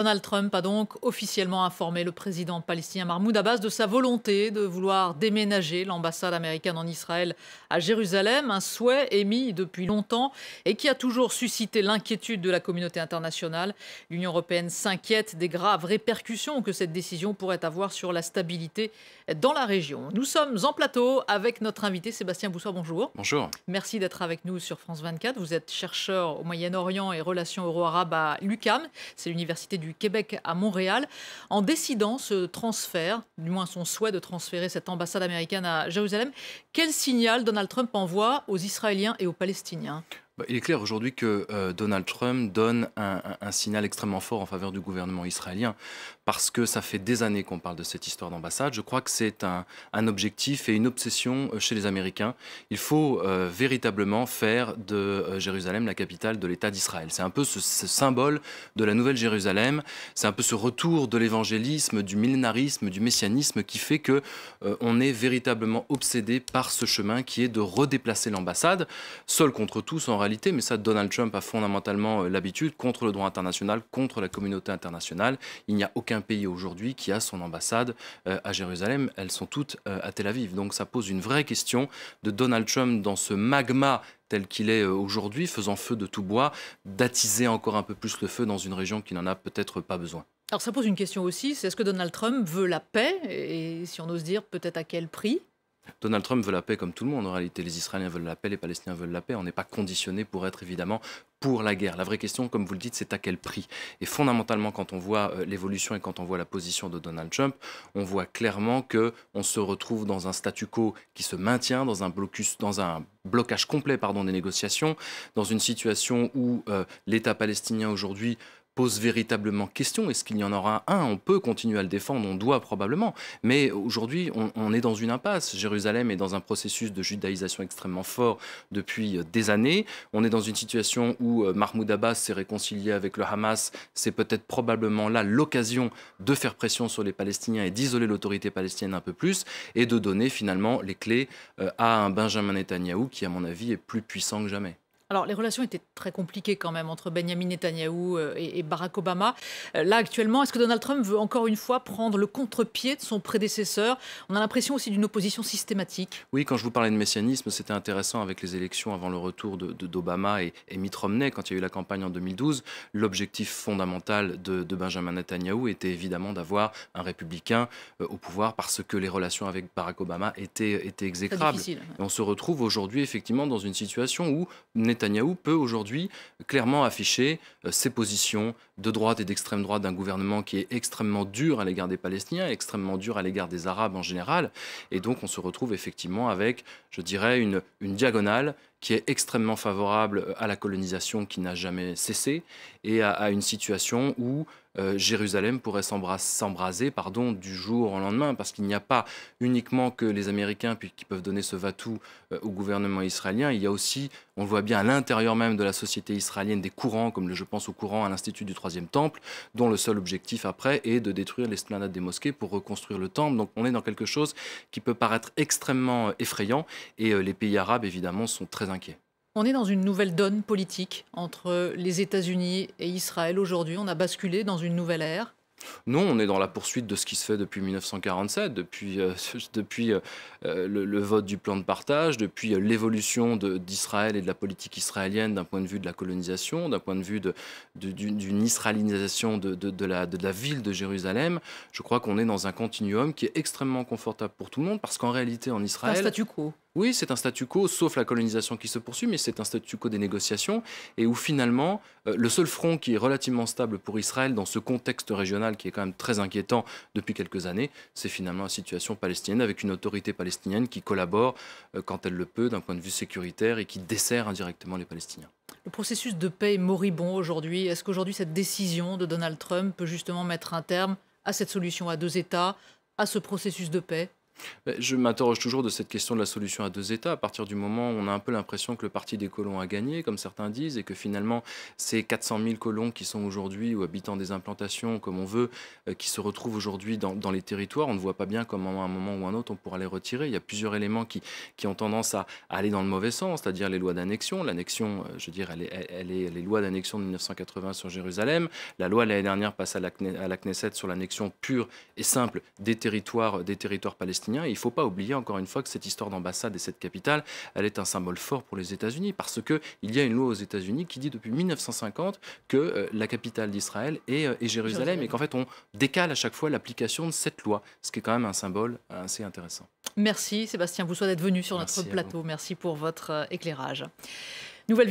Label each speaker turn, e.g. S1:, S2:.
S1: Donald Trump a donc officiellement informé le président palestinien Mahmoud Abbas de sa volonté de vouloir déménager l'ambassade américaine en Israël à Jérusalem, un souhait émis depuis longtemps et qui a toujours suscité l'inquiétude de la communauté internationale. L'Union européenne s'inquiète des graves répercussions que cette décision pourrait avoir sur la stabilité dans la région. Nous sommes en plateau avec notre invité Sébastien Boussois. Bonjour. Bonjour. Merci d'être avec nous sur France 24. Vous êtes chercheur au Moyen-Orient et relations euro-arabes à l'UCAM, c'est l'université du du Québec à Montréal en décidant ce transfert, du moins son souhait de transférer cette ambassade américaine à Jérusalem. Quel signal Donald Trump envoie aux Israéliens et aux Palestiniens
S2: bah, il est clair aujourd'hui que euh, Donald Trump donne un, signal extrêmement fort en faveur du gouvernement israélien, parce que ça fait des années qu'on parle de cette histoire d'ambassade. Je crois que c'est un, objectif et une obsession euh, chez les Américains. Il faut euh, véritablement faire de Jérusalem la capitale de l'État d'Israël. C'est un peu ce, symbole de la nouvelle Jérusalem, c'est un peu ce retour de l'évangélisme, du millénarisme, du messianisme qui fait que on est véritablement obsédé par ce chemin qui est de redéplacer l'ambassade, seul contre tous en réalité mais ça, Donald Trump a fondamentalement euh, l'habitude contre le droit international, contre la communauté internationale. Il n'y a aucun pays aujourd'hui qui a son ambassade euh, à Jérusalem. Elles sont toutes euh, à Tel Aviv. Donc ça pose une vraie question de Donald Trump dans ce magma tel qu'il est aujourd'hui, faisant feu de tout bois, d'attiser encore un peu plus le feu dans une région qui n'en a peut-être pas besoin.
S1: Alors ça pose une question aussi, c'est est-ce que Donald Trump veut la paix Et si on ose dire, peut-être à quel prix
S2: Donald Trump veut la paix comme tout le monde. En réalité, les Israéliens veulent la paix, les Palestiniens veulent la paix. On n'est pas conditionné pour être évidemment pour la guerre. La vraie question, comme vous le dites, c'est à quel prix. Et fondamentalement, quand on voit euh, l'évolution et quand on voit la position de Donald Trump, on voit clairement que on se retrouve dans un statu quo qui se maintient, dans un blocus, dans un blocage complet pardon, des négociations, dans une situation où euh, l'État palestinien aujourd'hui pose véritablement question. Est-ce qu'il y en aura un On peut continuer à le défendre, on doit probablement. Mais aujourd'hui, on, est dans une impasse. Jérusalem est dans un processus de judaïsation extrêmement fort depuis euh, des années. On est dans une situation où euh, Mahmoud Abbas s'est réconcilié avec le Hamas. C'est peut-être probablement là l'occasion de faire pression sur les Palestiniens et d'isoler l'autorité palestinienne un peu plus et de donner finalement les clés euh, à un Benjamin Netanyahu qui, à mon avis, est plus puissant que jamais.
S1: Alors, les relations étaient très compliquées quand même entre Benjamin Netanyahou euh, et, Barack Obama. Euh, là, actuellement, est-ce que Donald Trump veut encore une fois prendre le contre-pied de son prédécesseur On a l'impression aussi d'une opposition systématique.
S2: Oui, quand je vous parlais de messianisme, c'était intéressant avec les élections avant le retour d'Obama et, Mitt Romney, quand il y a eu la campagne en 2012. L'objectif fondamental de, Benjamin Netanyahou était évidemment d'avoir un républicain euh, au pouvoir parce que les relations avec Barack Obama étaient, étaient exécrables. on se retrouve aujourd'hui effectivement dans une situation où Netanyahou peut aujourd'hui clairement afficher euh, ses positions de droite et d'extrême droite d'un gouvernement qui est extrêmement dur à l'égard des Palestiniens, extrêmement dur à l'égard des Arabes en général. Et donc on se retrouve effectivement avec, je dirais, une, une diagonale qui est extrêmement favorable euh, à la colonisation qui n'a jamais cessé et à, une situation où euh, Jérusalem pourrait s'embraser pardon, du jour au lendemain, parce qu'il n'y a pas uniquement que les Américains qui peuvent donner ce vatou euh, au gouvernement israélien, il y a aussi, on le voit bien à l'intérieur même de la société israélienne, des courants, comme je pense au courant à l'Institut du Troisième Temple, dont le seul objectif après est de détruire l'esplanade des mosquées pour reconstruire le temple. Donc on est dans quelque chose qui peut paraître extrêmement effrayant, et les pays arabes, évidemment, sont très
S1: on est dans une nouvelle donne politique entre les États-Unis et Israël aujourd'hui. On a basculé dans une nouvelle ère.
S2: Non, on est dans la poursuite de ce qui se fait depuis 1947, depuis, euh, euh, euh, le, vote du plan de partage, depuis l'évolution d'Israël et de la politique israélienne d'un point de vue de la colonisation, d'un point de vue d'une israélisation de, la, de, la, ville de Jérusalem. Je crois qu'on est dans un continuum qui est extrêmement confortable pour tout le monde parce qu'en réalité en Israël... Un statu quo. Oui, c'est un statu quo, sauf la colonisation qui se poursuit, mais c'est un statu quo des négociations, et où finalement, euh, le seul front qui est relativement stable pour Israël dans ce contexte régional qui est quand même très inquiétant depuis quelques années, c'est finalement la situation palestinienne, avec une autorité palestinienne qui collabore euh, quand elle le peut d'un point de vue sécuritaire et qui dessert indirectement les Palestiniens.
S1: Le processus de paix est moribond aujourd'hui. Est-ce qu'aujourd'hui, cette décision de Donald Trump peut justement mettre un terme à cette solution à deux États, à ce processus de paix
S2: ben, je m'interroge toujours de cette question de la solution à deux États. À partir du moment où on a un peu l'impression que le parti des colons a gagné, comme certains disent, et que finalement ces 400 000 colons qui sont aujourd'hui ou habitants des implantations, comme on veut, euh, qui se retrouvent aujourd'hui dans, les territoires, on ne voit pas bien comment à un moment ou à un autre on pourra les retirer. Il y a plusieurs éléments qui, ont tendance à, aller dans le mauvais sens, c'est-à-dire les lois d'annexion. L'annexion, euh, je veux dire, elle est, les lois d'annexion de 1980 sur Jérusalem. La loi l'année dernière passe à la, à la Knesset sur l'annexion pure et simple des territoires, des territoires palestiniens il ne faut pas oublier, encore une fois, que cette histoire d'ambassade et cette capitale, elle est un symbole fort pour les États-Unis, parce qu'il y a une loi aux États-Unis qui dit depuis 1950 que euh, la capitale d'Israël est, euh, Jérusalem, et qu'en fait, on décale à chaque fois l'application de cette loi, ce qui est quand même un symbole euh, assez intéressant.
S1: Merci Sébastien Boussois d'être venu sur notre plateau. Merci pour votre éclairage. Nouvelle